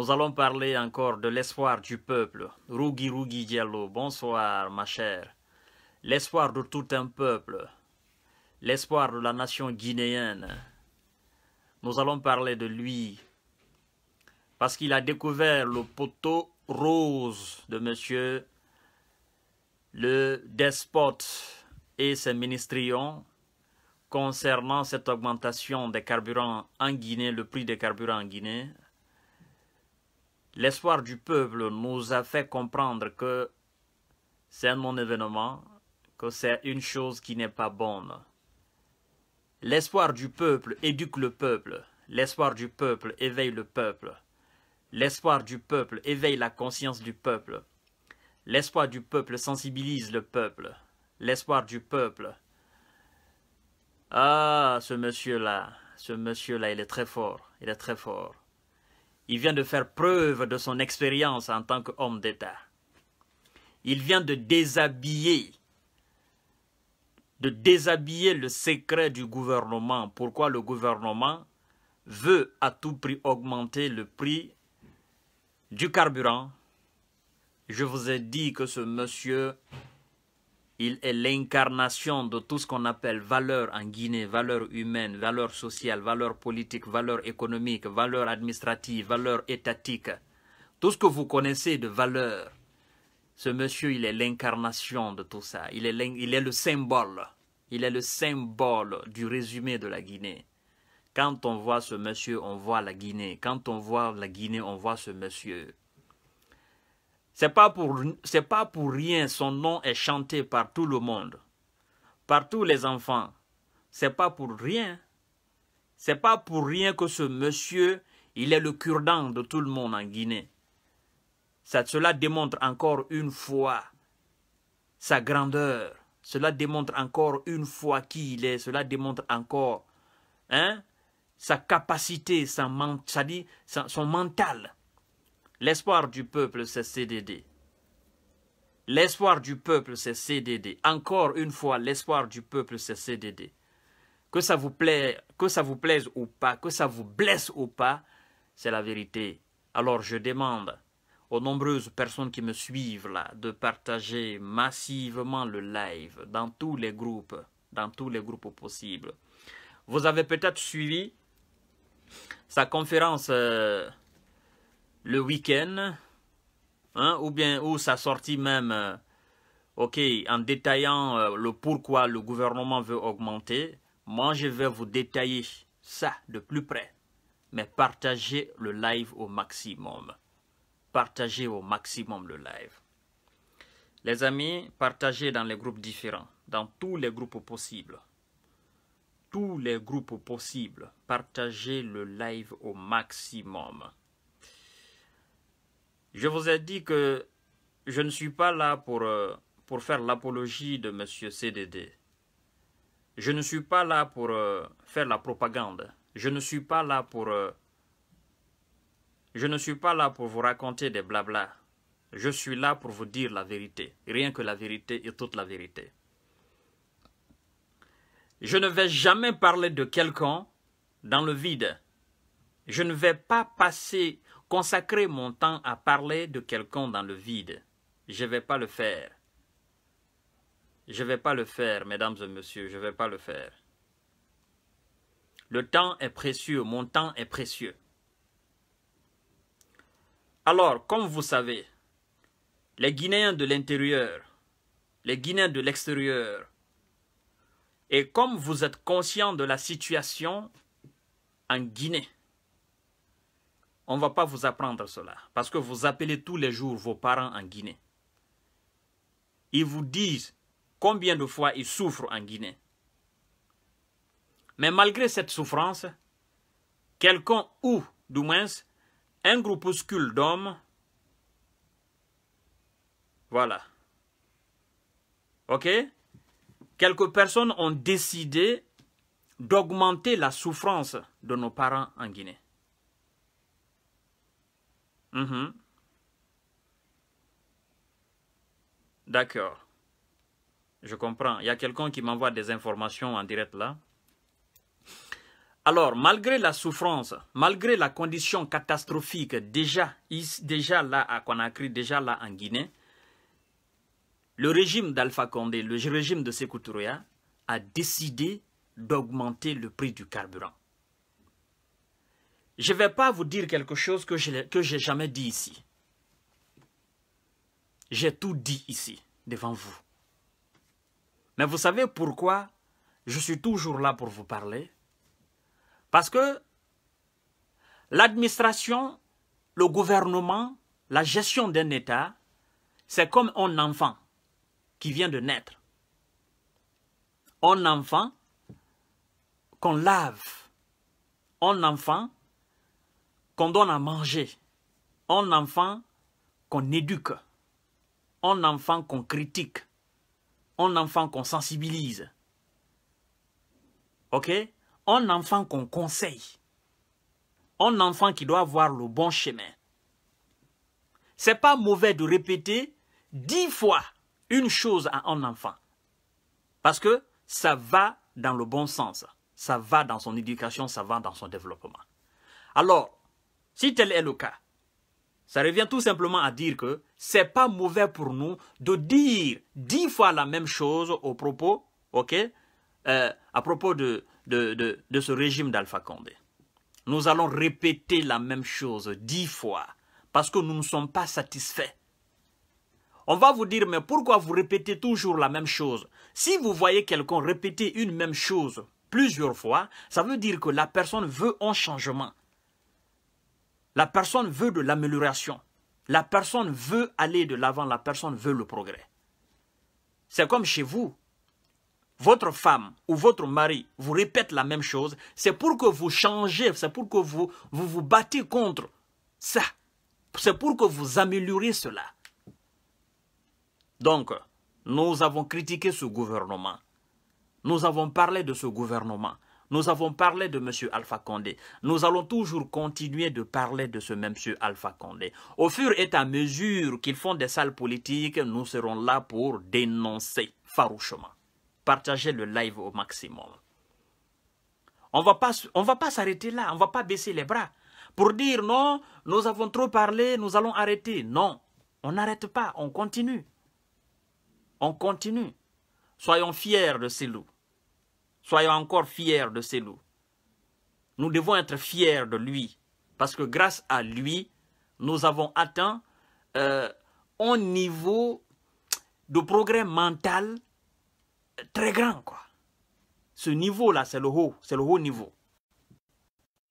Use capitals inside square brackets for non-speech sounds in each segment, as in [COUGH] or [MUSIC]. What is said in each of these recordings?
Nous allons parler encore de l'espoir du peuple. Rougi Rougi Diallo, bonsoir ma chère. L'espoir de tout un peuple. L'espoir de la nation guinéenne. Nous allons parler de lui. Parce qu'il a découvert le poteau rose de monsieur le despote et ses ministrions concernant cette augmentation des carburants en Guinée, le prix des carburants en Guinée, l'espoir du peuple nous a fait comprendre que c'est mon événement, que c'est une chose qui n'est pas bonne. L'espoir du peuple éduque le peuple. L'espoir du peuple éveille le peuple. L'espoir du peuple éveille la conscience du peuple. L'espoir du peuple sensibilise le peuple. L'espoir du peuple. Ah, ce monsieur-là, ce monsieur-là, il est très fort, il est très fort. Il vient de faire preuve de son expérience en tant qu'homme d'État. Il vient de déshabiller, de déshabiller le secret du gouvernement. Pourquoi le gouvernement veut à tout prix augmenter le prix du carburant Je vous ai dit que ce monsieur il est l'incarnation de tout ce qu'on appelle valeur en Guinée, valeur humaine, valeur sociale, valeur politique, valeur économique, valeur administrative, valeur étatique. Tout ce que vous connaissez de valeur, ce monsieur, il est l'incarnation de tout ça. Il est, il est le symbole. Il est le symbole du résumé de la Guinée. Quand on voit ce monsieur, on voit la Guinée. Quand on voit la Guinée, on voit ce monsieur. C'est pas pour pas pour rien son nom est chanté par tout le monde, par tous les enfants. C'est pas pour rien. C'est pas pour rien que ce monsieur, il est le cure-dent de tout le monde en Guinée. Ça, cela démontre encore une fois sa grandeur. Cela démontre encore une fois qui il est. Cela démontre encore hein, sa capacité, son mental. L'espoir du peuple, c'est CDD. L'espoir du peuple, c'est CDD. Encore une fois, l'espoir du peuple, c'est CDD. Que ça vous que ça vous plaise ou pas, que ça vous blesse ou pas, c'est la vérité. Alors je demande aux nombreuses personnes qui me suivent là de partager massivement le live dans tous les groupes, dans tous les groupes possibles. Vous avez peut-être suivi sa conférence. Euh, le week-end, hein, ou bien ou ça sortie même, euh, ok, en détaillant euh, le pourquoi le gouvernement veut augmenter, moi je vais vous détailler ça de plus près. Mais partagez le live au maximum. Partagez au maximum le live. Les amis, partagez dans les groupes différents, dans tous les groupes possibles. Tous les groupes possibles, partagez le live au maximum. Je vous ai dit que je ne suis pas là pour, euh, pour faire l'apologie de M. CDD. Je ne suis pas là pour euh, faire la propagande. Je ne suis pas là pour... Euh, je ne suis pas là pour vous raconter des blablas. Je suis là pour vous dire la vérité. Rien que la vérité et toute la vérité. Je ne vais jamais parler de quelqu'un dans le vide. Je ne vais pas passer Consacrer mon temps à parler de quelqu'un dans le vide, je ne vais pas le faire. Je ne vais pas le faire, mesdames et messieurs, je ne vais pas le faire. Le temps est précieux, mon temps est précieux. Alors, comme vous savez, les Guinéens de l'intérieur, les Guinéens de l'extérieur, et comme vous êtes conscient de la situation en Guinée, on ne va pas vous apprendre cela, parce que vous appelez tous les jours vos parents en Guinée. Ils vous disent combien de fois ils souffrent en Guinée. Mais malgré cette souffrance, quelqu'un ou, du moins, un groupuscule d'hommes, voilà, ok, quelques personnes ont décidé d'augmenter la souffrance de nos parents en Guinée. Mm-hmm. D'accord. Je comprends. Il y a quelqu'un qui m'envoie des informations en direct là. Alors, malgré la souffrance, malgré la condition catastrophique déjà, déjà là à Conakry, déjà là en Guinée, le régime d'Alpha Condé, le régime de Sekou a décidé d'augmenter le prix du carburant je ne vais pas vous dire quelque chose que je n'ai jamais dit ici. J'ai tout dit ici, devant vous. Mais vous savez pourquoi je suis toujours là pour vous parler Parce que l'administration, le gouvernement, la gestion d'un État, c'est comme un enfant qui vient de naître. Un enfant qu'on lave. Un enfant qu'on donne à manger, un enfant qu'on éduque, un enfant qu'on critique, un enfant qu'on sensibilise, ok Un enfant qu'on conseille, un enfant qui doit avoir le bon chemin. C'est pas mauvais de répéter dix fois une chose à un enfant. Parce que ça va dans le bon sens. Ça va dans son éducation, ça va dans son développement. Alors, si tel est le cas, ça revient tout simplement à dire que ce n'est pas mauvais pour nous de dire dix fois la même chose au propos, ok, euh, à propos de, de, de ce régime d'Alpha Condé. Nous allons répéter la même chose dix fois parce que nous ne sommes pas satisfaits. On va vous dire, mais pourquoi vous répétez toujours la même chose Si vous voyez quelqu'un répéter une même chose plusieurs fois, ça veut dire que la personne veut un changement. La personne veut de l'amélioration. La personne veut aller de l'avant. La personne veut le progrès. C'est comme chez vous. Votre femme ou votre mari vous répète la même chose. C'est pour que vous changez. C'est pour que vous vous, battez contre ça. C'est pour que vous améliorez cela. Donc, nous avons critiqué ce gouvernement. Nous avons parlé de ce gouvernement. Nous avons parlé de M. Alpha Condé. Nous allons toujours continuer de parler de ce même M. Alpha Condé. Au fur et à mesure qu'ils font des salles politiques, nous serons là pour dénoncer farouchement. Partagez le live au maximum. On ne on va pas s'arrêter là, on va pas baisser les bras pour dire non, nous avons trop parlé, nous allons arrêter. Non, on n'arrête pas, on continue. On continue. Soyons fiers de ces loups. Soyons encore fiers de ces loups. Nous devons être fiers de lui, parce que grâce à lui, nous avons atteint euh, un niveau de progrès mental très grand. Quoi. Ce niveau-là, c'est le haut, c'est le haut niveau.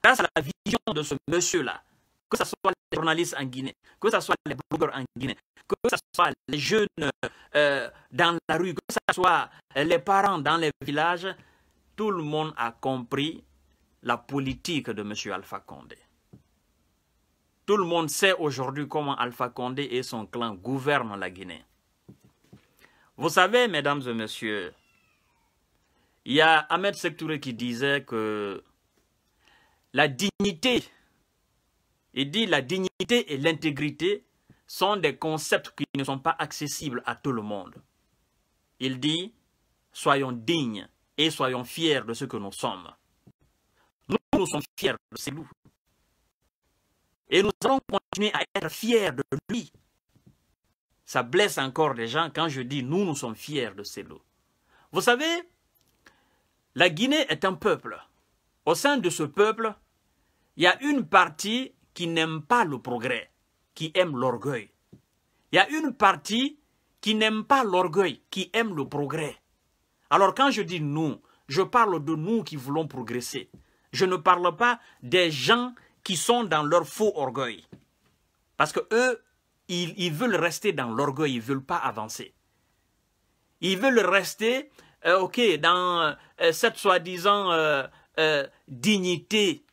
Grâce à la vision de ce monsieur-là, que ce soit les journalistes en Guinée, que ce soit les blogueurs en Guinée, que ce soit les jeunes euh, dans la rue, que ce soit les parents dans les villages, tout le monde a compris la politique de M. Alpha Condé. Tout le monde sait aujourd'hui comment Alpha Condé et son clan gouvernent la Guinée. Vous savez, mesdames et messieurs, il y a Ahmed Sektouré qui disait que la dignité, il dit la dignité et l'intégrité sont des concepts qui ne sont pas accessibles à tout le monde. Il dit, soyons dignes et soyons fiers de ce que nous sommes. Nous, nous sommes fiers de ces loups. Et nous allons continuer à être fiers de lui. Ça blesse encore les gens quand je dis nous, nous sommes fiers de ces loups. Vous savez, la Guinée est un peuple. Au sein de ce peuple, il y a une partie qui n'aime pas le progrès, qui aime l'orgueil. Il y a une partie qui n'aime pas l'orgueil, qui aime le progrès. Alors quand je dis nous, je parle de nous qui voulons progresser. Je ne parle pas des gens qui sont dans leur faux orgueil. Parce que eux, ils, veulent rester dans l'orgueil, ils ne veulent pas avancer. Ils veulent rester, euh, ok, dans euh, cette soi-disant euh, dignité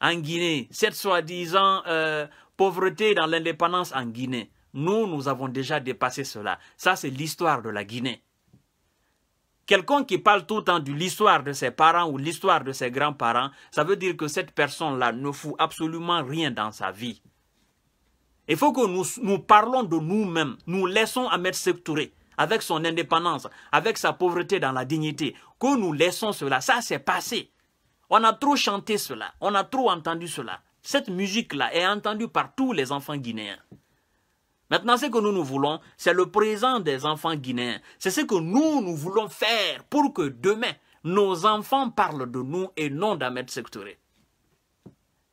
en Guinée, cette soi-disant pauvreté dans l'indépendance en Guinée. Nous, nous avons déjà dépassé cela. Ça, c'est l'histoire de la Guinée. Quelqu'un qui parle tout le temps de l'histoire de ses parents ou l'histoire de ses grands-parents, ça veut dire que cette personne-là ne fout absolument rien dans sa vie. Il faut que nous, nous parlons de nous-mêmes. Nous laissons Ahmed Sektouré avec son indépendance, avec sa pauvreté dans la dignité. Que nous laissons cela, ça c'est passé. On a trop chanté cela, on a trop entendu cela. Cette musique-là est entendue par tous les enfants guinéens. Maintenant, ce que nous, nous voulons, c'est le présent des enfants guinéens. C'est ce que nous, nous voulons faire pour que demain, nos enfants parlent de nous et non d'Ahmed Sectoré.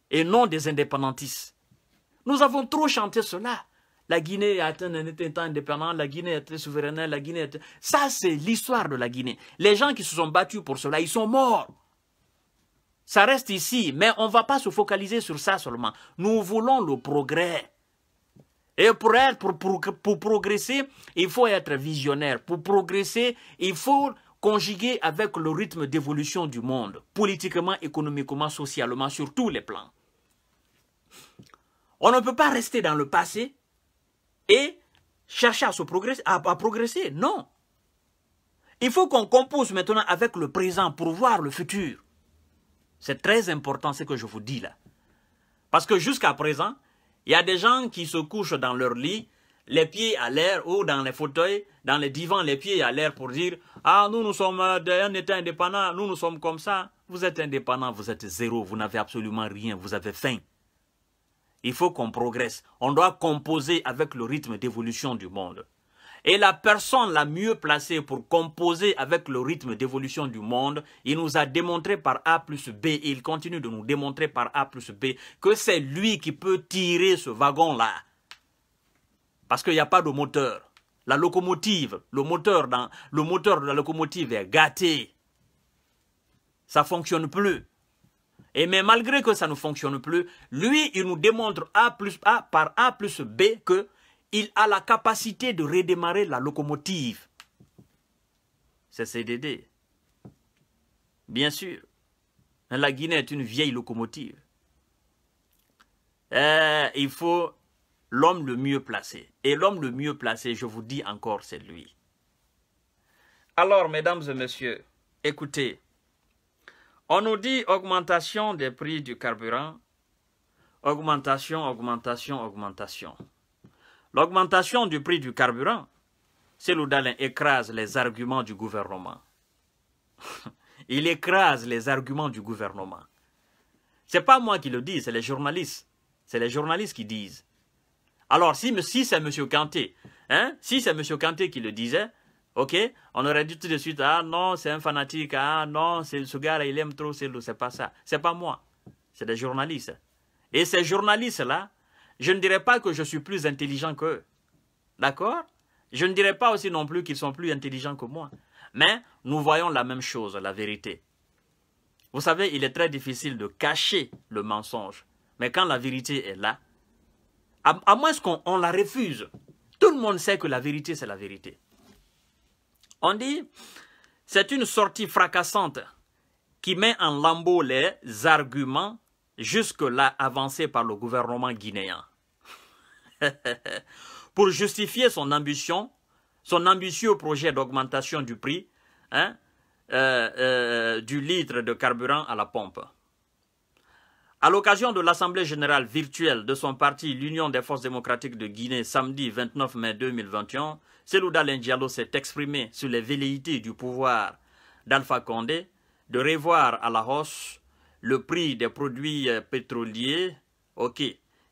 Et non des indépendantistes. Nous avons trop chanté cela. La Guinée a atteint un État indépendant, la Guinée est très souveraine, la Guinée Ça, c'est l'histoire de la Guinée. Les gens qui se sont battus pour cela, ils sont morts. Ça reste ici, mais on ne va pas se focaliser sur ça seulement. Nous voulons le progrès. Et pour être, pour, progresser, il faut être visionnaire. Pour progresser, il faut conjuguer avec le rythme d'évolution du monde, politiquement, économiquement, socialement, sur tous les plans. On ne peut pas rester dans le passé et chercher à, se progresser, à progresser. Non. Il faut qu'on compose maintenant avec le présent pour voir le futur. C'est très important ce que je vous dis là. Parce que jusqu'à présent, il y a des gens qui se couchent dans leur lit, les pieds à l'air ou dans les fauteuils, dans les divans, les pieds à l'air pour dire Ah, nous, nous sommes euh, un État indépendant, nous, nous sommes comme ça. Vous êtes indépendant, vous êtes zéro, vous n'avez absolument rien, vous avez faim. Il faut qu'on progresse. On doit composer avec le rythme d'évolution du monde. Et la personne la mieux placée pour composer avec le rythme d'évolution du monde, il nous a démontré par A plus B, et il continue de nous démontrer par A plus B, que c'est lui qui peut tirer ce wagon-là. Parce qu'il n'y a pas de moteur. La locomotive, le moteur, dans, le moteur de la locomotive est gâté. Ça ne fonctionne plus. Et mais malgré que ça ne fonctionne plus, lui, il nous démontre A plus A par A plus B que il a la capacité de redémarrer la locomotive. C'est CDD. Bien sûr. La Guinée est une vieille locomotive. Eh, il faut l'homme le mieux placé. Et l'homme le mieux placé, je vous dis encore, c'est lui. Alors, mesdames et messieurs, écoutez. On nous dit augmentation des prix du carburant. Augmentation, augmentation, augmentation. L'augmentation du prix du carburant, c'est l'Oudalin, écrase les arguments du gouvernement. [LAUGHS] Il écrase les arguments du gouvernement. C'est pas moi qui le dis, c'est les journalistes. C'est les journalistes qui disent. Alors, si, si c'est M. Kanté, hein, si c'est M. Kanté qui le disait, ok, on aurait dit tout de suite, ah non, c'est un fanatique, ah non, ce gars-là, il aime trop c'est pas ça. C'est pas moi, c'est des journalistes. Et ces journalistes-là, je ne dirais pas que je suis plus intelligent qu'eux. D'accord Je ne dirais pas aussi non plus qu'ils sont plus intelligents que moi. Mais nous voyons la même chose, la vérité. Vous savez, il est très difficile de cacher le mensonge. Mais quand la vérité est là, à, moins qu'on la refuse, tout le monde sait que la vérité, c'est la vérité. On dit, c'est une sortie fracassante qui met en lambeaux les arguments jusque-là avancé par le gouvernement guinéen. [LAUGHS] Pour justifier son ambition, son ambitieux projet d'augmentation du prix hein, euh, euh, du litre de carburant à la pompe. À l'occasion de l'Assemblée générale virtuelle de son parti, l'Union des forces démocratiques de Guinée, samedi 29 mai 2021, Selouda Lendialo s'est exprimé sur les velléités du pouvoir d'Alpha Condé de revoir à la hausse le prix des produits euh, pétroliers. OK.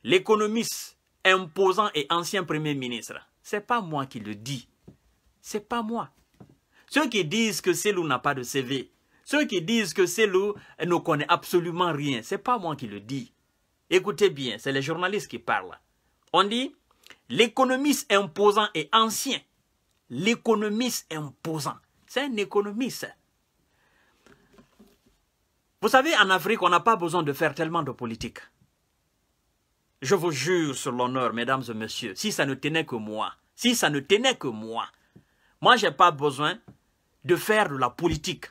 L'économiste imposant et ancien Premier ministre, c'est pas moi qui le dis. C'est pas moi. Ceux qui disent que Selou n'a pas de CV, ceux qui disent que Selou ne connaît absolument rien, c'est pas moi qui le dis. Écoutez bien, c'est les journalistes qui parlent. On dit l'économiste imposant et ancien. L'économiste imposant. C'est un économiste. Vous savez, en Afrique, on n'a pas besoin de faire tellement de politique. Je vous jure sur l'honneur, mesdames et messieurs, si ça ne tenait que moi, si ça ne tenait que moi, moi, je n'ai pas besoin de faire de la politique.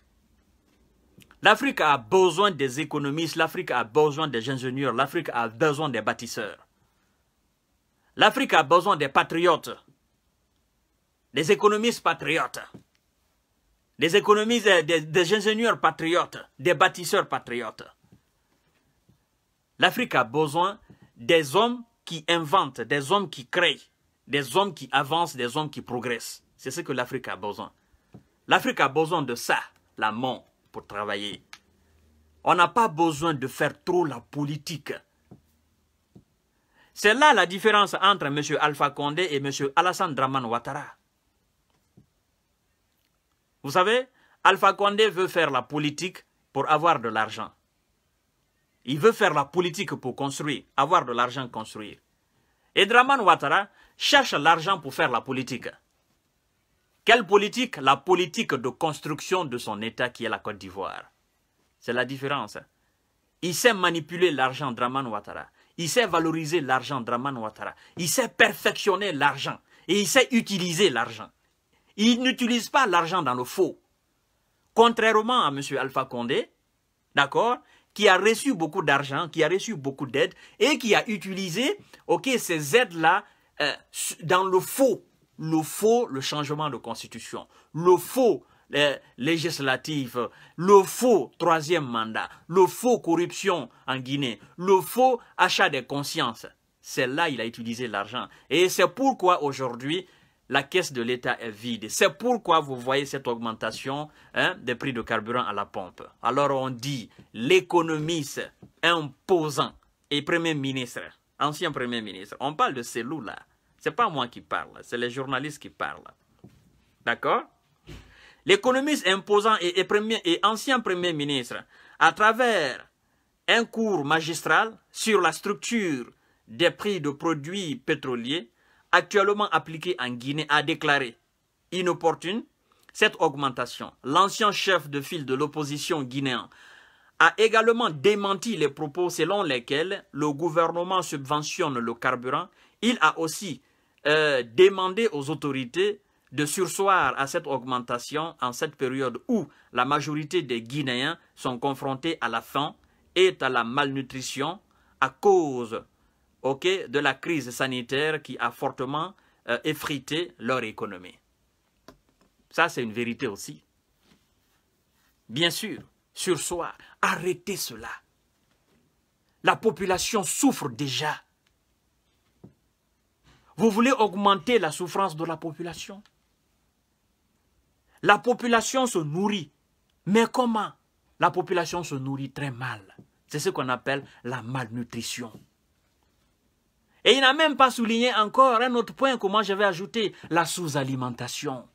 L'Afrique a besoin des économistes, l'Afrique a besoin des ingénieurs, l'Afrique a besoin des bâtisseurs. L'Afrique a besoin des patriotes, des économistes patriotes des économistes, des, ingénieurs patriotes, des bâtisseurs patriotes. L'Afrique a besoin des hommes qui inventent, des hommes qui créent, des hommes qui avancent, des hommes qui progressent. C'est ce que l'Afrique a besoin. L'Afrique a besoin de ça, la pour travailler. On n'a pas besoin de faire trop la politique. C'est là la différence entre M. Alpha Condé et M. Alassane Draman Ouattara. Vous savez, Alpha Condé veut faire la politique pour avoir de l'argent. Il veut faire la politique pour construire, avoir de l'argent construire. Et Draman Ouattara cherche l'argent pour faire la politique. Quelle politique La politique de construction de son État qui est la Côte d'Ivoire. C'est la différence. Il sait manipuler l'argent Draman Ouattara. Il sait valoriser l'argent Draman Ouattara. Il sait perfectionner l'argent. Et il sait utiliser l'argent. Il n'utilise pas l'argent dans le faux. Contrairement à M. Alpha Condé, d'accord, qui a reçu beaucoup d'argent, qui a reçu beaucoup d'aides et qui a utilisé ok, ces aides-là euh, dans le faux. Le faux, le changement de constitution. Le faux, euh, législatif. le faux troisième mandat, le faux corruption en Guinée, le faux achat des consciences. C'est là il a utilisé l'argent. Et c'est pourquoi aujourd'hui, la caisse de l'État est vide. C'est pourquoi vous voyez cette augmentation hein, des prix de carburant à la pompe. Alors on dit l'économiste imposant et Premier ministre, ancien Premier ministre. On parle de ces loups-là. Ce n'est pas moi qui parle, c'est les journalistes qui parlent. D'accord L'économiste imposant et, premier, et ancien Premier ministre, à travers un cours magistral sur la structure des prix de produits pétroliers, actuellement appliquée en Guinée a déclaré inopportune cette augmentation. L'ancien chef de file de l'opposition guinéenne a également démenti les propos selon lesquels le gouvernement subventionne le carburant. Il a aussi euh, demandé aux autorités de sursoir à cette augmentation en cette période où la majorité des Guinéens sont confrontés à la faim et à la malnutrition à cause de la crise sanitaire qui a fortement euh, effrité leur économie. Ça, c'est une vérité aussi. Bien sûr, sur soi, arrêtez cela. La population souffre déjà. Vous voulez augmenter la souffrance de la population La population se nourrit. Mais comment La population se nourrit très mal. C'est ce qu'on appelle la malnutrition. Et il n'a même pas souligné encore un autre point que moi j'avais ajouté, la sous-alimentation.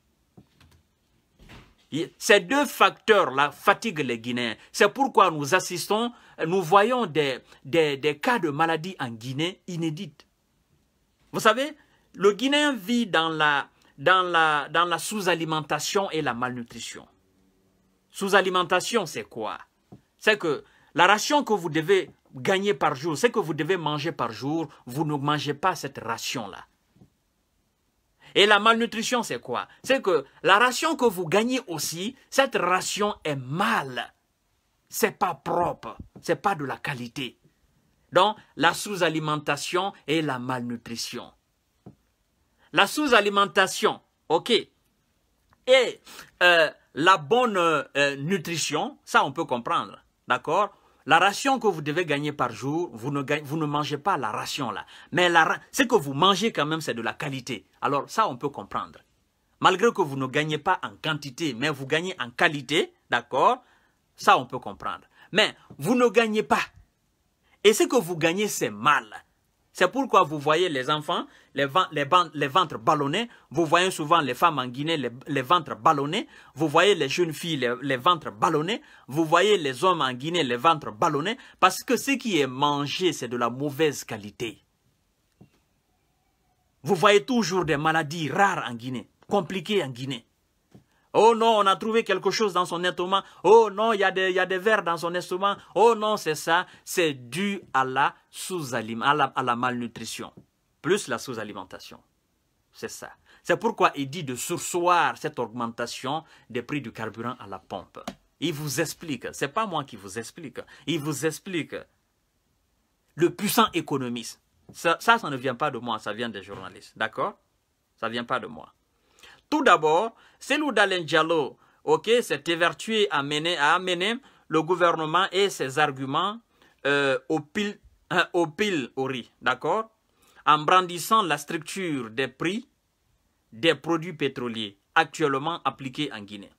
Ces deux facteurs-là fatiguent les Guinéens. C'est pourquoi nous assistons, nous voyons des, des, cas de maladies en Guinée inédites. Vous savez, le Guinéen vit dans la, dans la, dans la sous-alimentation et la malnutrition. Sous-alimentation, c'est quoi C'est que la ration que vous devez gagner par jour, ce que vous devez manger par jour, vous ne mangez pas cette ration-là. Et la malnutrition, c'est quoi C'est que la ration que vous gagnez aussi, cette ration est mal. C'est pas propre, c'est pas de la qualité. Donc, la sous-alimentation et la malnutrition. La sous-alimentation, ok. Et euh, la bonne euh, nutrition, ça on peut comprendre, d'accord la ration que vous devez gagner par jour, vous ne, mangez pas la ration là. Mais la, ce que vous mangez quand même, c'est de la qualité. Alors ça, on peut comprendre. Malgré que vous ne gagnez pas en quantité, mais vous gagnez en qualité, d'accord Ça, on peut comprendre. Mais vous ne gagnez pas. Et ce que vous gagnez, c'est mal. C'est pourquoi vous voyez les enfants, les, ventres ballonnés, vous voyez souvent les femmes en Guinée, les ventres ballonnés, vous voyez les jeunes filles, les, ventres ballonnés, vous voyez les hommes en Guinée, les ventres ballonnés, parce que ce qui est mangé, c'est de la mauvaise qualité. Vous voyez toujours des maladies rares en Guinée, compliquées en Guinée. Oh non, on a trouvé quelque chose dans son estomac. Oh non, il y, a des, y des vers dans son estomac. Oh non, c'est ça. C'est dû à la sous à à la malnutrition. Plus la sous-alimentation. C'est ça. C'est pourquoi il dit de sursoir cette augmentation des prix du carburant à la pompe. Il vous explique. Ce n'est pas moi qui vous explique. Il vous explique. Le puissant économiste. Ça, ça, ça ne vient pas de moi. Ça vient des journalistes. D'accord Ça ne vient pas de moi. Tout d'abord, c'est Dalen Diallo ok, s'est évertué à, à amener, le gouvernement et ses arguments euh, au, pile, [LAUGHS] au pile au riz, d'accord En brandissant la structure des prix des produits pétroliers actuellement appliqués en Guinée.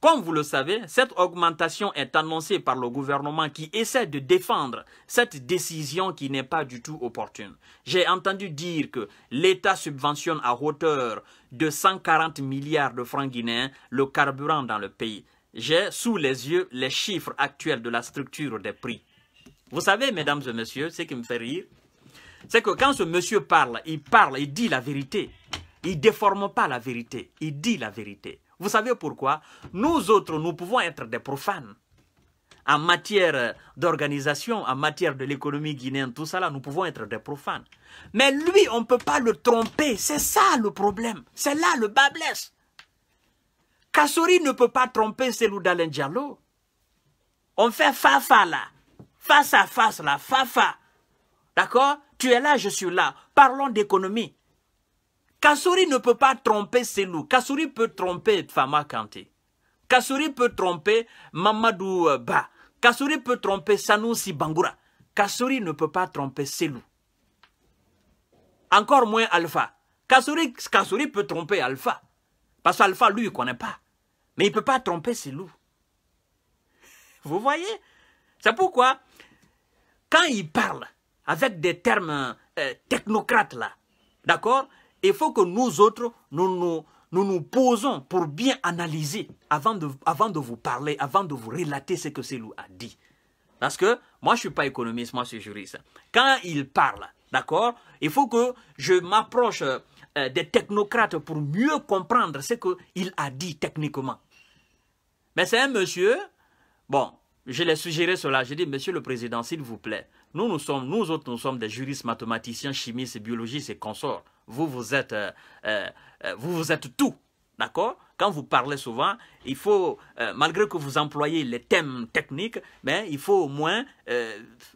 Comme vous le savez, cette augmentation est annoncée par le gouvernement qui essaie de défendre cette décision qui n'est pas du tout opportune. J'ai entendu dire que l'État subventionne à hauteur de 140 milliards de francs guinéens le carburant dans le pays. J'ai sous les yeux les chiffres actuels de la structure des prix. Vous savez, mesdames et messieurs, ce qui me fait rire, c'est que quand ce monsieur parle, il parle, il dit la vérité. Il ne déforme pas la vérité, il dit la vérité. Vous savez pourquoi Nous autres, nous pouvons être des profanes. En matière d'organisation, en matière de l'économie guinéenne, tout ça là, nous pouvons être des profanes. Mais lui, on ne peut pas le tromper. C'est ça le problème. C'est là le bas blesse. Kassori ne peut pas tromper Selou Dalen Diallo. On fait fafa là. Face à face là, fafa. D'accord Tu es là, je suis là. Parlons d'économie. Kassouri ne peut pas tromper loups. Kassouri peut tromper Fama Kanté. Kassouri peut tromper Mamadou euh, Ba. Kassouri peut tromper Sanoussi Bangoura. Kassouri ne peut pas tromper loups. Encore moins Alpha. Kassouri, peut tromper Alpha. Parce qu'Alpha, lui, il ne connaît pas. Mais il ne peut pas tromper loups. Vous voyez C'est pourquoi, quand il parle avec des termes euh, technocrates, là, d'accord il faut que nous autres, nous nous, posons pour bien analyser avant de, vous parler, avant de vous relater ce que Selou a dit. Parce que moi, je ne suis pas économiste, moi, je suis juriste. Quand il parle, d'accord, il faut que je m'approche euh, des technocrates pour mieux comprendre ce qu'il a dit techniquement. Mais c'est un monsieur, bon, je l'ai suggéré cela, j'ai dit, monsieur le président, s'il vous plaît, nous, nous nous autres, nous sommes des juristes, mathématiciens, chimistes, biologistes et consorts vous vous êtes, euh, euh, euh, vous, vous êtes tout, d'accord Quand vous parlez souvent, il faut, malgré que vous employez les thèmes techniques, mais il faut au moins,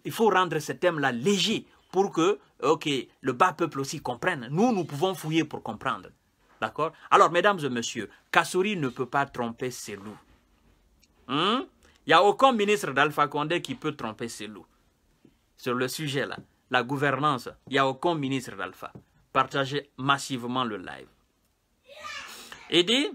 il faut rendre ces thèmes là légers pour que, ok, le bas peuple aussi comprenne. Nous, nous pouvons fouiller pour comprendre, d'accord Alors, mesdames et messieurs, Kassouri ne peut pas tromper ses loups. Hein? Il n'y a aucun ministre d'Alpha Condé qui peut tromper ses loups sur le sujet-là, la gouvernance. Il n'y a aucun ministre d'Alpha partagez massivement le live. Il dit,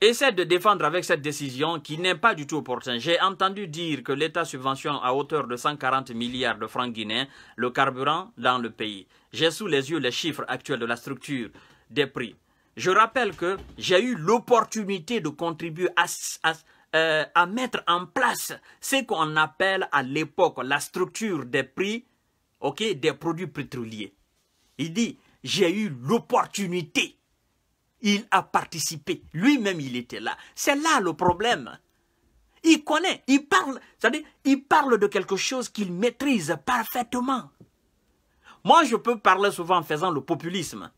essaie de défendre avec cette décision qui n'est pas du tout opportune. J'ai entendu dire que l'État subventionne à hauteur de 140 milliards de francs guinéens le carburant dans le pays. J'ai sous les yeux les chiffres actuels de la structure des prix. Je rappelle que j'ai eu l'opportunité de contribuer à, euh, à mettre en place ce qu'on appelle à l'époque la structure des prix ok, des produits pétroliers. Il dit, j'ai eu l'opportunité. Il a participé. Lui-même, il était là. C'est là le problème. Il connaît, il parle, c'est-à-dire, il parle de quelque chose qu'il maîtrise parfaitement. Moi, je peux parler souvent en faisant le populisme.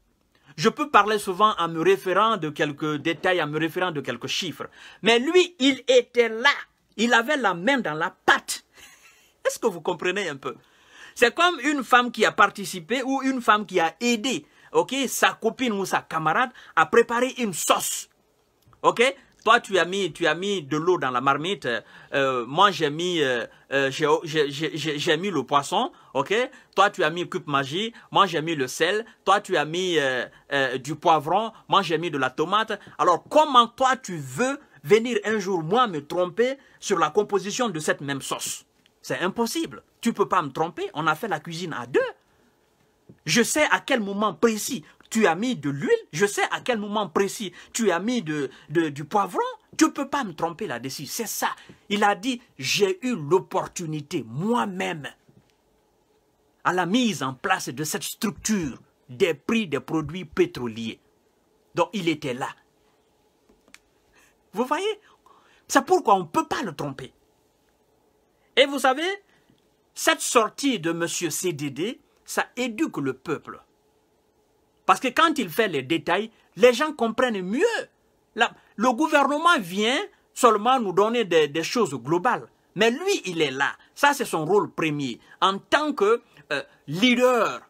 Je peux parler souvent en me référant de quelques détails, en me référant de quelques chiffres. Mais lui, il était là. Il avait la main dans la patte. [LAUGHS] Est-ce que vous comprenez un peu c'est comme une femme qui a participé ou une femme qui a aidé sa copine ou sa camarade à préparer une sauce. Ok toi, tu as mis, tu as mis de l'eau dans la marmite. Euh, euh, moi, j'ai mis, euh, j'ai mis le poisson, ok. Toi, tu as mis cube magie. Moi, j'ai mis le sel. Toi, tu as mis du poivron. Moi, j'ai mis de la tomate. Alors, comment toi, tu veux venir un jour, moi, me tromper sur la composition de cette même sauce c'est impossible. Tu ne peux pas me tromper. On a fait la cuisine à deux. Je sais à quel moment précis tu as mis de l'huile. Je sais à quel moment précis tu as mis de, du poivron. Tu ne peux pas me tromper là-dessus. C'est ça. Il a dit, j'ai eu l'opportunité moi-même à la mise en place de cette structure des prix des produits pétroliers. Donc il était là. Vous voyez C'est pourquoi on ne peut pas le tromper. Et vous savez, cette sortie de M. CDD, ça éduque le peuple. Parce que quand il fait les détails, les gens comprennent mieux. le gouvernement vient seulement nous donner des, choses globales. Mais lui, il est là. Ça, c'est son rôle premier. En tant que euh, leader,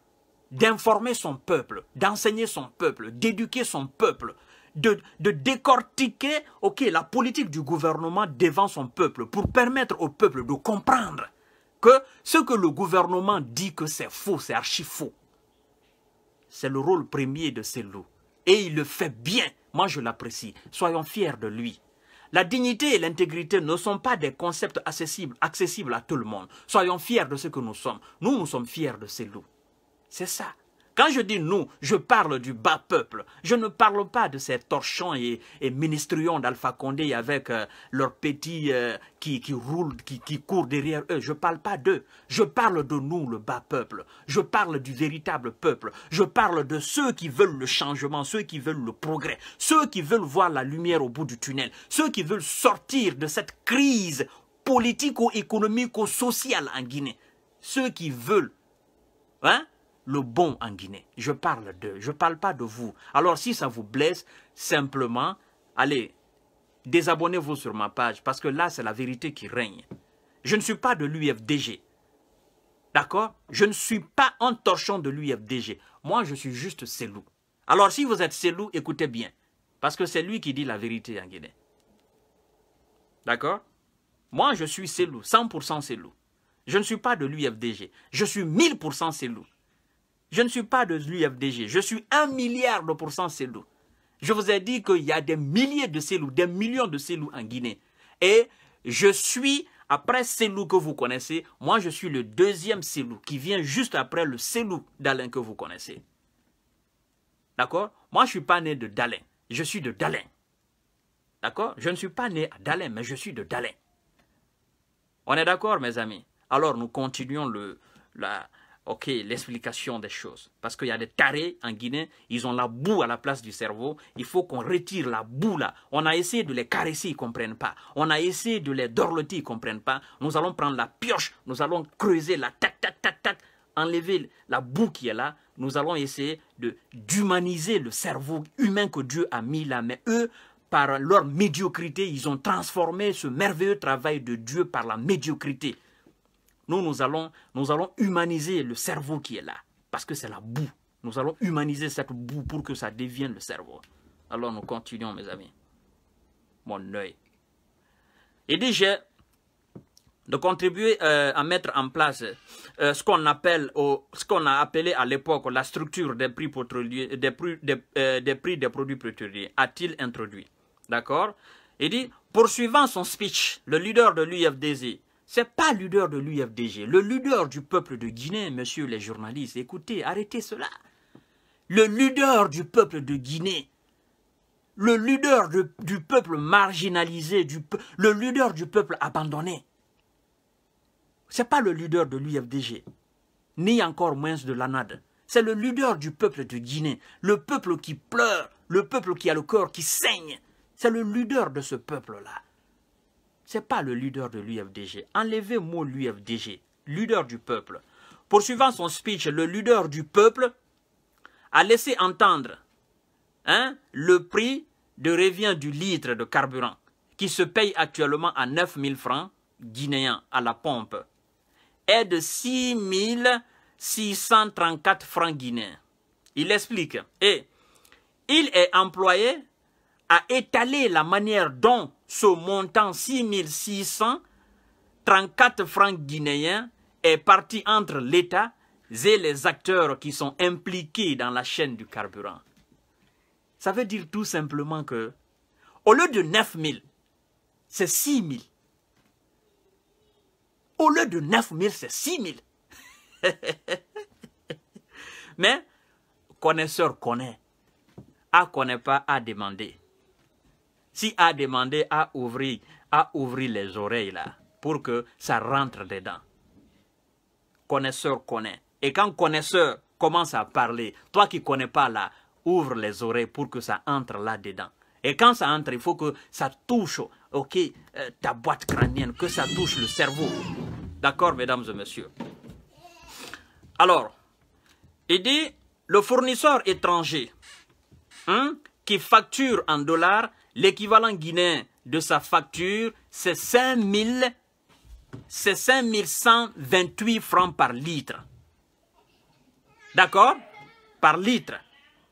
d'informer son peuple, d'enseigner son peuple, d'éduquer son peuple, de, décortiquer la politique du gouvernement devant son peuple pour permettre au peuple de comprendre que ce que le gouvernement dit que c'est faux, c'est archi faux. C'est le rôle premier de ces loups. Et il le fait bien. Moi, je l'apprécie. Soyons fiers de lui. La dignité et l'intégrité ne sont pas des concepts accessibles, accessibles à tout le monde. Soyons fiers de ce que nous sommes. Nous, nous sommes fiers de ces loups. C'est ça. Quand je dis nous, je parle du bas peuple. Je ne parle pas de ces torchons et, ministrions d'Alpha Condé avec euh, leurs petits euh, qui, qui, roulent, qui, qui, courent derrière eux. Je ne parle pas d'eux. Je parle de nous, le bas peuple. Je parle du véritable peuple. Je parle de ceux qui veulent le changement, ceux qui veulent le progrès, ceux qui veulent voir la lumière au bout du tunnel, ceux qui veulent sortir de cette crise politico-économico-sociale en Guinée. Ceux qui veulent hein, le bon en Guinée. Je parle d'eux, je ne parle pas de vous. Alors si ça vous blesse, simplement, allez, désabonnez-vous sur ma page parce que là, c'est la vérité qui règne. Je ne suis pas de l'UFDG. D'accord Je ne suis pas un torchon de l'UFDG. Moi, je suis juste Selou. Alors si vous êtes Selou, écoutez bien. Parce que c'est lui qui dit la vérité en Guinée. D'accord Moi, je suis Selou, 100% Selou. Je ne suis pas de l'UFDG. Je suis 1000% Selou. Je ne suis pas de l'UFDG, je suis un milliard de pourcents Selou. Je vous ai dit qu'il y a des milliers de Selou, des millions de Selou en Guinée. Et je suis, après Selou que vous connaissez, moi je suis le deuxième Selou qui vient juste après le Selou d'Alain que vous connaissez. D'accord Moi je ne suis pas né de Dalin, je suis de Dalin. D'accord Je ne suis pas né à Dalin, mais je suis de Dalin. On est d'accord mes amis Alors nous continuons le, la, ok, l'explication des choses. Parce qu'il y a des tarés en Guinée, ils ont la boue à la place du cerveau. Il faut qu'on retire la boue là. On a essayé de les caresser, ils ne comprennent pas. On a essayé de les dorloter, ils ne comprennent pas. Nous allons prendre la pioche, nous allons creuser la tac, tac, tac, tac, enlever la boue qui est là. Nous allons essayer d'humaniser le cerveau humain que Dieu a mis là. Mais eux, par leur médiocrité, ils ont transformé ce merveilleux travail de Dieu par la médiocrité. Nous, nous allons, nous allons humaniser le cerveau qui est là, parce que c'est la boue. Nous allons humaniser cette boue pour que ça devienne le cerveau. Alors nous continuons, mes amis. Mon œil. Il dit, de contribuer euh, à mettre en place euh, ce qu'on appelle ce qu'on a appelé à l'époque la structure des prix euh, des prix des, produits pétroliers a-t-il introduit d'accord il dit poursuivant son speech le leader de l'UFDZ n'est pas l'udeur de l'UFDG. Le ludeur du peuple de Guinée, monsieur les journalistes, écoutez, arrêtez cela. Le ludeur du peuple de Guinée, le leader du peuple marginalisé, du, le leader du peuple abandonné, ce n'est pas le ludeur de l'UFDG, ni encore moins de l'ANAD. C'est le ludeur du peuple de Guinée, le peuple qui pleure, le peuple qui a le corps qui saigne. C'est le leader de ce peuple-là. Ce n'est pas le leader de l'UFDG. Enlevez le mot l'UFDG, leader du peuple. Poursuivant son speech, le leader du peuple a laissé entendre hein, le prix de revient du litre de carburant qui se paye actuellement à 9 francs guinéens à la pompe est de 6634 634 francs guinéens. Il explique, et il est employé à étaler la manière dont ce montant 6634 francs guinéens est parti entre l'État et les acteurs qui sont impliqués dans la chaîne du carburant. Ça veut dire tout simplement que, au lieu de 9 000, c'est 6 000. Au lieu de 9 000, c'est 6 000. [LAUGHS] Mais, connaisseur connaît. A connaît pas, à demander si a demandé à ouvrir, à ouvrir les oreilles là, pour que ça rentre dedans. Connaisseur connaît. Et quand connaisseur commence à parler, toi qui connais pas là, ouvre les oreilles pour que ça entre là-dedans. Et quand ça entre, il faut que ça touche, ok, euh, ta boîte crânienne, que ça touche le cerveau. D'accord, mesdames et messieurs. Alors, il dit, le fournisseur étranger hein, qui facture en dollars l'équivalent guinéen de sa facture, c'est 5128 francs par litre. D'accord Par litre.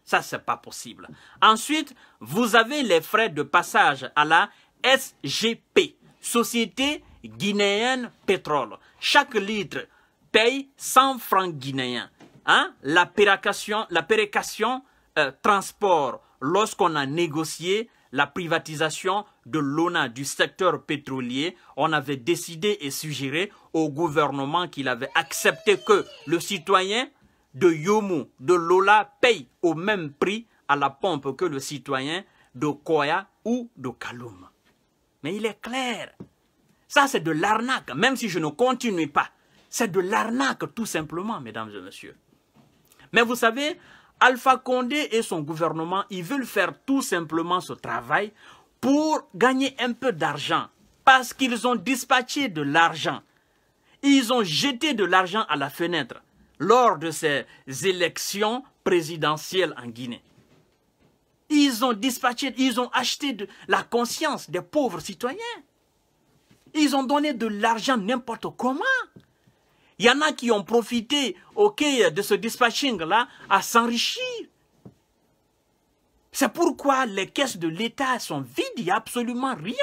Ça, n'est pas possible. Ensuite, vous avez les frais de passage à la SGP, Société Guinéenne Pétrole. Chaque litre paye 100 francs guinéens. Hein? La la pérécation euh, transport, lorsqu'on a négocié la privatisation de l'ONA du secteur pétrolier, on avait décidé et suggéré au gouvernement qu'il avait accepté que le citoyen de Yomou, de Lola, paye au même prix à la pompe que le citoyen de Koya ou de Kaloum. Mais il est clair, ça c'est de l'arnaque, même si je ne continue pas. C'est de l'arnaque tout simplement, mesdames et messieurs. Mais vous savez, Alpha Condé et son gouvernement, ils veulent faire tout simplement ce travail pour gagner un peu d'argent parce qu'ils ont dispatché de l'argent. Ils ont jeté de l'argent à la fenêtre lors de ces élections présidentielles en Guinée. Ils ont dispatché, ils ont acheté de la conscience des pauvres citoyens. Ils ont donné de l'argent n'importe comment. Il y en a qui ont profité ok, de ce dispatching-là à s'enrichir. C'est pourquoi les caisses de l'État sont vides, il n'y a absolument rien.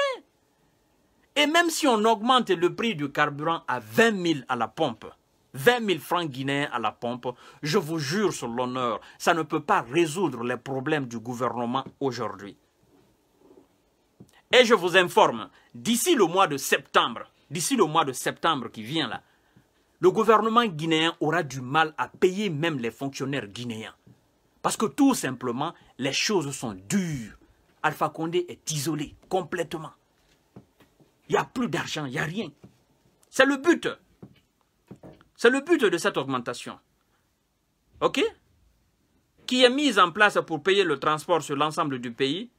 Et même si on augmente le prix du carburant à 20 000 à la pompe, 20 000 francs guinéens à la pompe, je vous jure sur l'honneur, ça ne peut pas résoudre les problèmes du gouvernement aujourd'hui. Et je vous informe, d'ici le mois de septembre, d'ici le mois de septembre qui vient là, le gouvernement guinéen aura du mal à payer même les fonctionnaires guinéens. Parce que tout simplement, les choses sont dures. Alpha Condé est isolé complètement. Il n'y a plus d'argent, il n'y a rien. C'est le but. C'est le but de cette augmentation. OK Qui est mise en place pour payer le transport sur l'ensemble du pays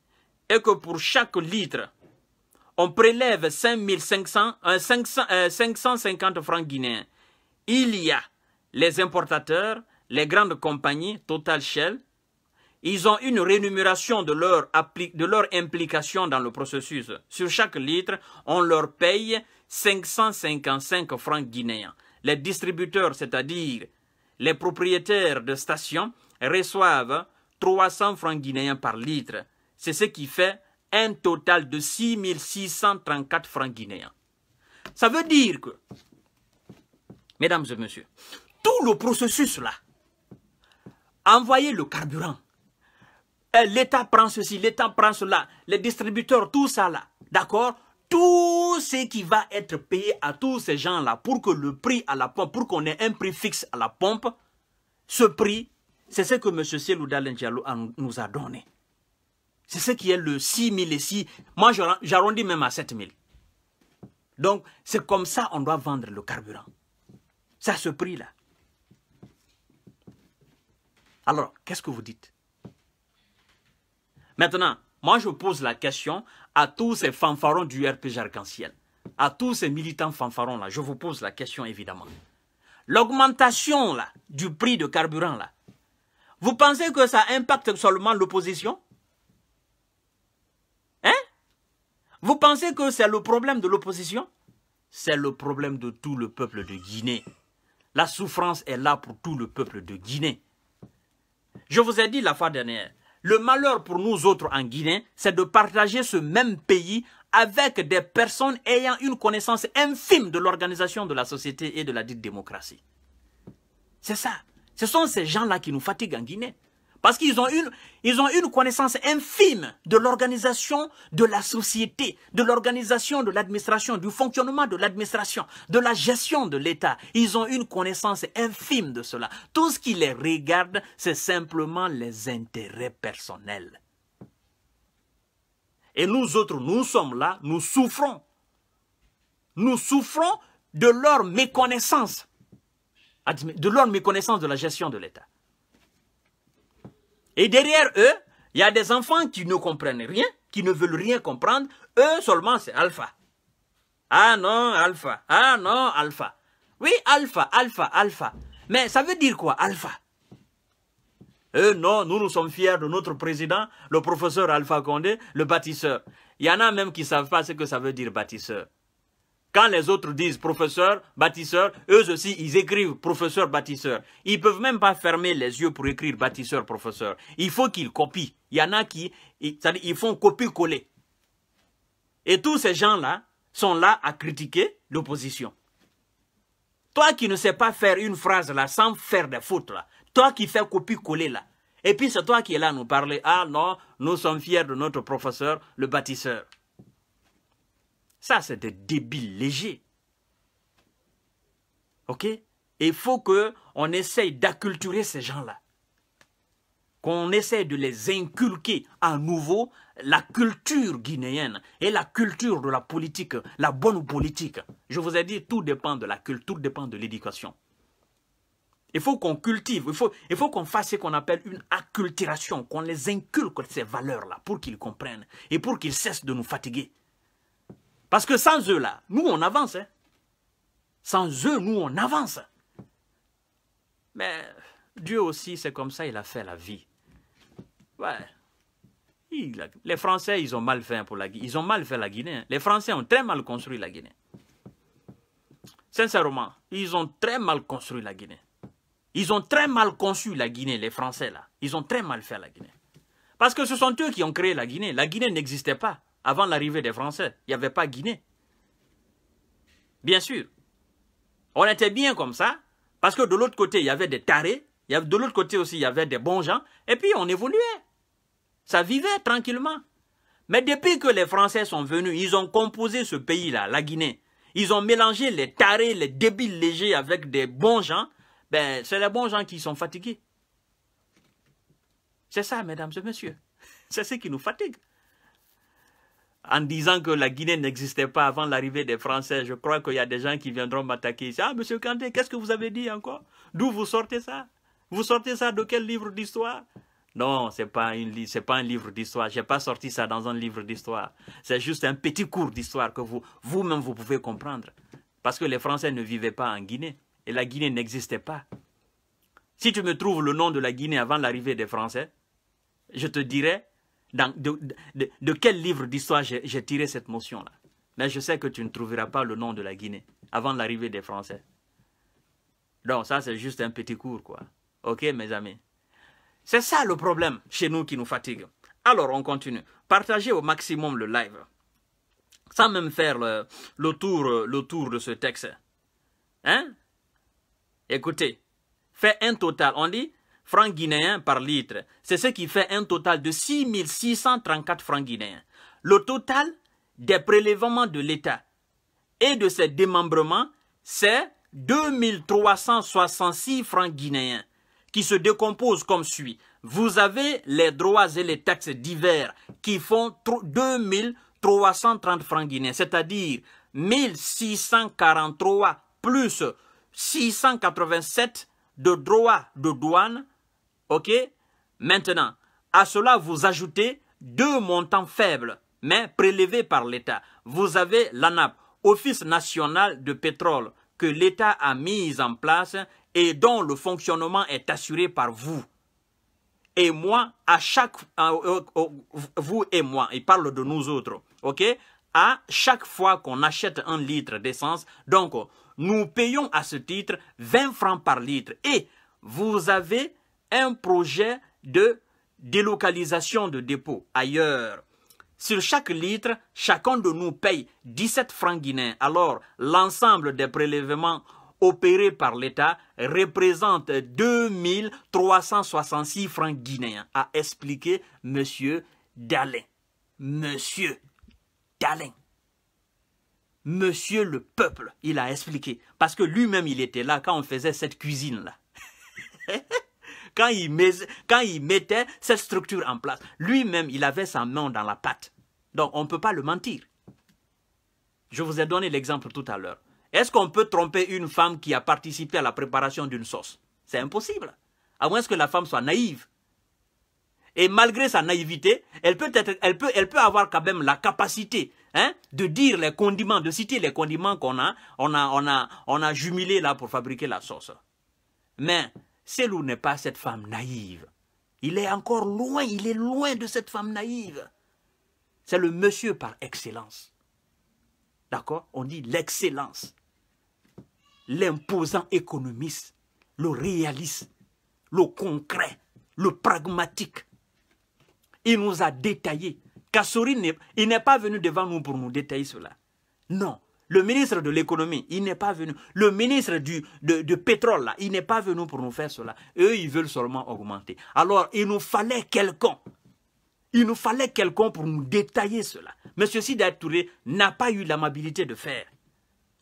et que pour chaque litre, on prélève 5 550 euh, euh, francs guinéens il y a les importateurs, les grandes compagnies, Total Shell, ils ont une rémunération de leur, de leur implication dans le processus. Sur chaque litre, on leur paye 555 francs guinéens. Les distributeurs, c'est-à-dire les propriétaires de stations, reçoivent 300 francs guinéens par litre. C'est ce qui fait un total de 6634 francs guinéens. Ça veut dire que Mesdames et messieurs, tout le processus-là, envoyer le carburant, eh, l'État prend ceci, l'État prend cela, les distributeurs, tout ça là, d'accord tout ce qui va être payé à tous ces gens-là pour que le prix à la pompe, pour qu'on ait un prix fixe à la pompe, ce prix, c'est ce que M. Sielou Diallo nous a donné. C'est ce qui est le 6 000 et 6. Moi, j'arrondis même à 7 000. Donc, c'est comme ça qu'on doit vendre le carburant. Ça, à ce prix-là. Alors, qu'est-ce que vous dites Maintenant, moi je pose la question à tous ces fanfarons du RPG arc-en-ciel, à tous ces militants fanfarons là, je vous pose la question évidemment. L'augmentation là du prix de carburant là, vous pensez que ça impacte seulement l'opposition Hein Vous pensez que c'est le problème de l'opposition C'est le problème de tout le peuple de Guinée. La souffrance est là pour tout le peuple de Guinée. Je vous ai dit la fois dernière, le malheur pour nous autres en Guinée, c'est de partager ce même pays avec des personnes ayant une connaissance infime de l'organisation de la société et de la dite démocratie. C'est ça. Ce sont ces gens-là qui nous fatiguent en Guinée. Parce qu'ils ont une, ils ont une connaissance infime de l'organisation de la société, de l'organisation de l'administration, du fonctionnement de l'administration, de la gestion de l'État. Ils ont une connaissance infime de cela. Tout ce qui les regarde, c'est simplement les intérêts personnels. Et nous autres, nous sommes là, nous souffrons. Nous souffrons de leur méconnaissance, de leur méconnaissance de la gestion de l'État. Et derrière eux, il y a des enfants qui ne comprennent rien, qui ne veulent rien comprendre. Eux seulement, c'est alpha. Ah non, alpha. Ah non, alpha. Oui, alpha, alpha, alpha. Mais ça veut dire quoi, alpha Eux, eh non, nous, nous sommes fiers de notre président, le professeur Alpha Condé, le bâtisseur. Il y en a même qui ne savent pas ce que ça veut dire bâtisseur. Quand les autres disent professeur, bâtisseur, eux aussi, ils écrivent professeur, bâtisseur. Ils ne peuvent même pas fermer les yeux pour écrire bâtisseur, professeur. Il faut qu'ils copient. Il y en a qui, ils font copier-coller. Et tous ces gens-là sont là à critiquer l'opposition. Toi qui ne sais pas faire une phrase là sans faire des fautes là, toi qui fais copier-coller là, et puis c'est toi qui es là à nous parler, ah non, nous sommes fiers de notre professeur, le bâtisseur. Ça, c'est des débiles légers. OK Il faut qu'on essaye d'acculturer ces gens-là. Qu'on essaye de les inculquer à nouveau la culture guinéenne et la culture de la politique, la bonne politique. Je vous ai dit, tout dépend de la culture, tout dépend de l'éducation. Il faut qu'on cultive, il faut, il faut qu'on fasse ce qu'on appelle une acculturation, qu'on les inculque ces valeurs-là pour qu'ils comprennent et pour qu'ils cessent de nous fatiguer. Parce que sans eux, là, nous, on avance. Hein. Sans eux, nous, on avance. Mais Dieu aussi, c'est comme ça, il a fait la vie. Ouais. Les Français, ils ont mal fait pour la Guinée. Ils ont mal fait la Guinée. Hein. Les Français ont très mal construit la Guinée. Sincèrement, ils ont très mal construit la Guinée. Ils ont très mal conçu la Guinée, les Français là. Ils ont très mal fait la Guinée. Parce que ce sont eux qui ont créé la Guinée. La Guinée n'existait pas avant l'arrivée des Français. Il n'y avait pas Guinée. Bien sûr. On était bien comme ça, parce que de l'autre côté, il y avait des tarés, il y avait, de l'autre côté aussi, il y avait des bons gens, et puis on évoluait. Ça vivait tranquillement. Mais depuis que les Français sont venus, ils ont composé ce pays-là, la Guinée. Ils ont mélangé les tarés, les débiles légers avec des bons gens. Ben, c'est les bons gens qui sont fatigués. C'est ça, mesdames et messieurs. [LAUGHS] C'est ce qui nous fatigue en disant que la Guinée n'existait pas avant l'arrivée des Français. Je crois qu'il y a des gens qui viendront m'attaquer Ah, monsieur Kanté, qu'est-ce que vous avez dit encore D'où vous sortez ça Vous sortez ça de quel livre d'histoire non, ce n'est pas, une, pas un livre d'histoire. Je n'ai pas sorti ça dans un livre d'histoire. C'est juste un petit cours d'histoire que vous-même, vous, pouvez comprendre. Parce que les Français ne vivaient pas en Guinée. Et la Guinée n'existait pas. Si tu me trouves le nom de la Guinée avant l'arrivée des Français, je te dirai de, quel livre d'histoire j'ai tiré cette motion-là. Mais je sais que tu ne trouveras pas le nom de la Guinée avant l'arrivée des Français. Donc ça, c'est juste un petit cours, quoi. OK, mes amis C'est ça le problème chez nous qui nous fatigue. Alors, on continue. Partagez au maximum le live. Sans même faire le, tour, le tour de ce texte. Hein Écoutez, fais un total. On dit francs guinéens par litre. C'est ce qui fait un total de 6 634 francs guinéens. Le total des prélèvements de l'État et de ses démembrements, c'est 2366 francs guinéens qui se décomposent comme suit. Vous avez les droits et les taxes divers qui font 2330 francs guinéens, c'est-à-dire 1643 plus 687 de droits de douane Ok Maintenant, à cela, vous ajoutez deux montants faibles, mais prélevés par l'État. Vous avez l'ANAP, Office national de pétrole, que l'État a mis en place et dont le fonctionnement est assuré par vous. Et moi, à chaque... Euh, euh, euh, vous et moi, il parle de nous autres, ok À chaque fois qu'on achète un litre d'essence, donc, nous payons à ce titre 20 francs par litre. Et vous avez un projet de délocalisation de dépôts ailleurs. Sur chaque litre, chacun de nous paye 17 francs guinéens. Alors, l'ensemble des prélèvements opérés par l'État représente 2366 francs guinéens, a expliqué M. Dallin. Monsieur Dallin. Monsieur le peuple, il a expliqué. Parce que lui-même, il était là quand on faisait cette cuisine-là. [LAUGHS] quand il, mettait cette structure en place. Lui-même, il avait sa main dans la pâte. Donc, on ne peut pas le mentir. Je vous ai donné l'exemple tout à l'heure. Est-ce qu'on peut tromper une femme qui a participé à la préparation d'une sauce C'est impossible, à moins que la femme soit naïve. Et malgré sa naïveté, elle peut, elle peut, elle peut avoir quand même la capacité hein, de dire les condiments, de citer les condiments qu'on a on, a, on a, on a jumelés là pour fabriquer la sauce. Mais Selou n'est pas cette femme naïve. Il est encore loin, il est loin de cette femme naïve. C'est le monsieur par excellence. D'accord On dit l'excellence. L'imposant économiste, le réaliste, le concret, le pragmatique. Il nous a détaillé. Kassouri, il n'est pas venu devant nous pour nous détailler cela. Non, le ministre de l'économie, il n'est pas venu. Le ministre du de, pétrole, là, il n'est pas venu pour nous faire cela. Eux, ils veulent seulement augmenter. Alors, il nous fallait quelqu'un. Il nous fallait quelqu'un pour nous détailler cela. monsieur ceci Touré n'a pas eu l'amabilité de faire.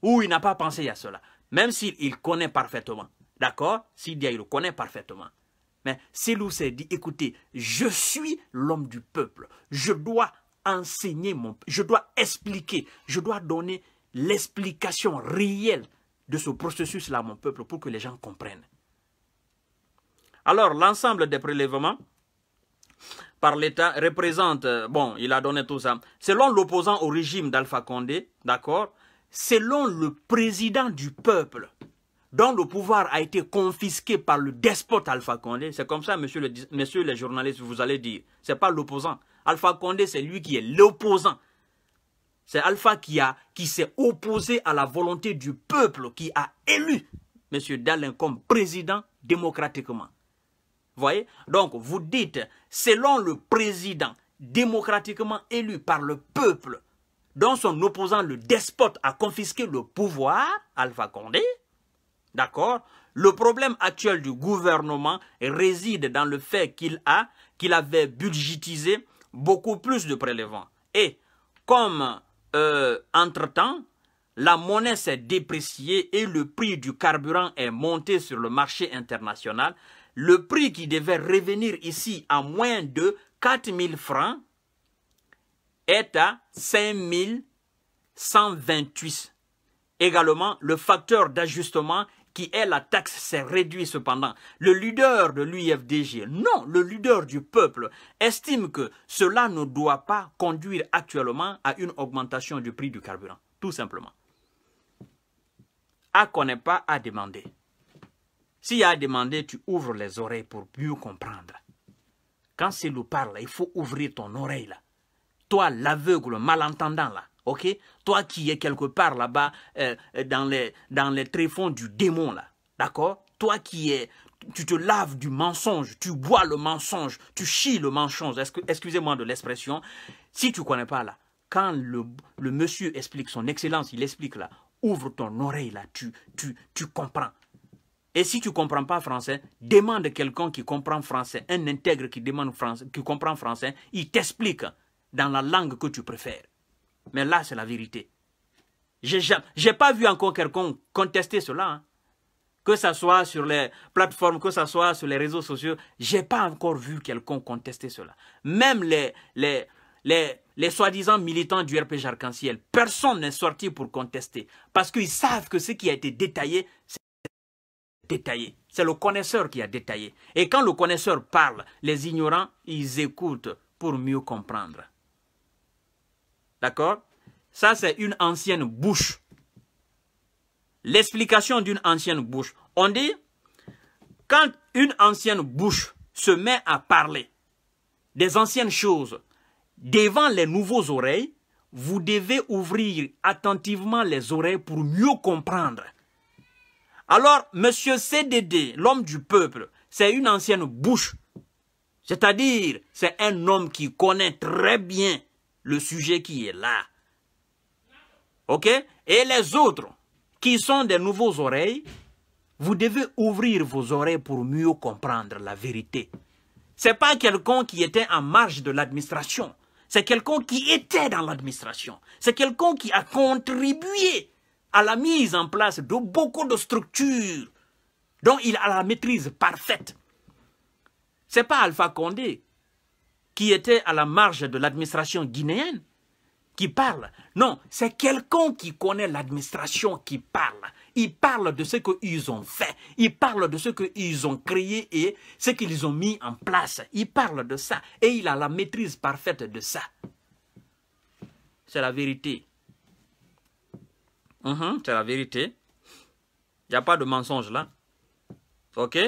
Ou il n'a pas pensé à cela. Même s'il connaît parfaitement. D'accord Sidia, il le connaît parfaitement. Mais Selou s'est dit, écoutez, je suis l'homme du peuple. Je dois enseigner mon... Je dois expliquer. Je dois donner l'explication réelle de ce processus-là, mon peuple, pour que les gens comprennent. Alors, l'ensemble des prélèvements par l'État représente, euh, bon, il a donné tout ça, selon l'opposant au régime d'Alpha Condé, d'accord, selon le président du peuple, dont le pouvoir a été confisqué par le despote Alpha Condé, c'est comme ça, monsieur, le, monsieur les journalistes, vous allez dire, c'est pas l'opposant. Alpha Condé, c'est lui qui est l'opposant c'est Alpha qui, qui s'est opposé à la volonté du peuple qui a élu M. Dallin comme président démocratiquement. Voyez Donc, vous dites, selon le président démocratiquement élu par le peuple, dont son opposant, le despote, a confisqué le pouvoir, Alpha Condé, d'accord Le problème actuel du gouvernement réside dans le fait qu'il a, qu'il avait budgétisé beaucoup plus de prélèvements. Et comme euh, entre-temps, la monnaie s'est dépréciée et le prix du carburant est monté sur le marché international. Le prix qui devait revenir ici à moins de 4000 francs est à 5 Également, le facteur d'ajustement qui est la taxe s'est réduit cependant. Le leader de l'UFDG, non, le leader du peuple, estime que cela ne doit pas conduire actuellement à une augmentation du prix du carburant, tout simplement. À qu'on n'est pas à demander. S'il y a à demander, tu ouvres les oreilles pour mieux comprendre. Quand c'est nous parle, il faut ouvrir ton oreille Toi, l'aveugle, le malentendant là, toi qui es quelque part là-bas, euh, dans, les, dans les tréfonds du démon, là, d'accord Toi qui es, tu te laves du mensonge, tu bois le mensonge, tu chies le mensonge, excusez-moi de l'expression, si tu ne connais pas là, quand le, monsieur explique, son excellence, il explique là, ouvre ton oreille là, tu, tu, comprends. Et si tu ne comprends pas français, demande quelqu'un qui comprend français, un intègre qui, demande qui comprend français, il t'explique dans la langue que tu préfères. Mais là, c'est la vérité. Je n'ai pas vu encore quelqu'un contester cela. Hein. Que ce soit sur les plateformes, que ce soit sur les réseaux sociaux, je n'ai pas encore vu quelqu'un contester cela. Même les, les, les, soi-disant militants du RPG Arc-en-Ciel, personne n'est sorti pour contester. Parce qu'ils savent que ce qui a été détaillé, c'est détaillé. C'est le connaisseur qui a détaillé. Et quand le connaisseur parle, les ignorants, ils écoutent pour mieux comprendre. D'accord Ça, c'est une ancienne bouche. L'explication d'une ancienne bouche. On dit, quand une ancienne bouche se met à parler des anciennes choses devant les nouveaux oreilles, vous devez ouvrir attentivement les oreilles pour mieux comprendre. Alors, M. CDD, l'homme du peuple, c'est une ancienne bouche. C'est-à-dire, c'est un homme qui connaît très bien le sujet qui est là. OK Et les autres qui sont des nouveaux oreilles, vous devez ouvrir vos oreilles pour mieux comprendre la vérité. Ce n'est pas quelqu'un qui était en marge de l'administration. C'est quelqu'un qui était dans l'administration. C'est quelqu'un qui a contribué à la mise en place de beaucoup de structures dont il a la maîtrise parfaite. Ce n'est pas Alpha Condé qui était à la marge de l'administration guinéenne qui parle. Non, c'est quelqu'un qui connaît l'administration qui parle. Il parle de ce qu'ils ont fait. Il parle de ce qu'ils ont créé et ce qu'ils ont mis en place. Il parle de ça et il a la maîtrise parfaite de ça. C'est la vérité. Mhm, c'est la vérité. Il n'y a pas de mensonge là. OK